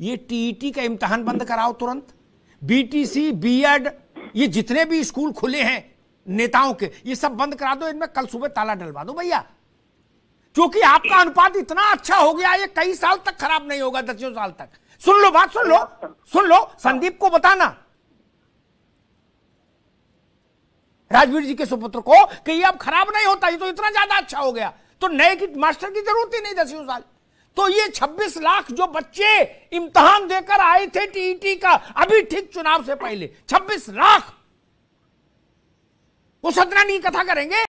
ये TET e का इम्तहान बंद कराओ तुरंत बीटीसी बीएड e ये जितने भी स्कूल खुले हैं नेताओं के ये सब बंद करा दो इनमें कल सुबह ताला डलवा दो भैया क्योंकि आपका अनुपात इतना अच्छा हो गया ये कई साल तक खराब नहीं होगा दसियों साल तक सुन लो बात सुन लो सुन लो संदीप को बताना राजवीर जी के सुपुत्र को कि ये अब खराब नहीं होता ये तो इतना ज्यादा अच्छा हो गया तो नए की मास्टर की जरूरत ही नहीं दसियों साल तो ये 26 लाख जो बच्चे इम्तहान देकर आए थे टीईटी e का अभी ठीक चुनाव से पहले 26 लाख वो सतना नहीं कथा करेंगे